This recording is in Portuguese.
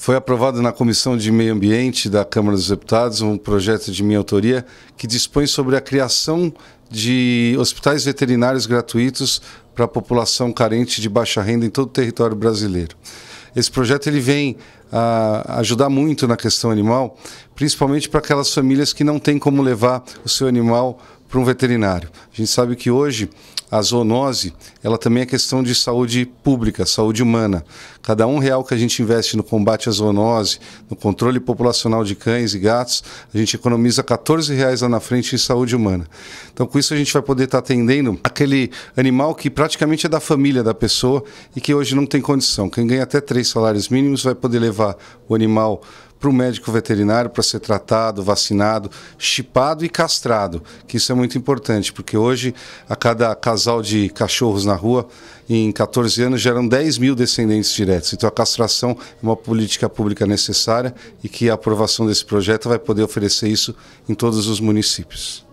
Foi aprovado na Comissão de Meio Ambiente da Câmara dos Deputados um projeto de minha autoria que dispõe sobre a criação de hospitais veterinários gratuitos para a população carente de baixa renda em todo o território brasileiro. Esse projeto ele vem a ajudar muito na questão animal, principalmente para aquelas famílias que não têm como levar o seu animal para um veterinário. A gente sabe que hoje a zoonose ela também é questão de saúde pública, saúde humana. Cada um real que a gente investe no combate à zoonose, no controle populacional de cães e gatos, a gente economiza 14 reais lá na frente em saúde humana. Então, com isso a gente vai poder estar tá atendendo aquele animal que praticamente é da família da pessoa e que hoje não tem condição. Quem ganha até três salários mínimos vai poder levar o animal para o médico veterinário para ser tratado, vacinado, chipado e castrado, que isso é muito importante, porque hoje a cada casal de cachorros na rua, em 14 anos, geram 10 mil descendentes diretos. Então a castração é uma política pública necessária e que a aprovação desse projeto vai poder oferecer isso em todos os municípios.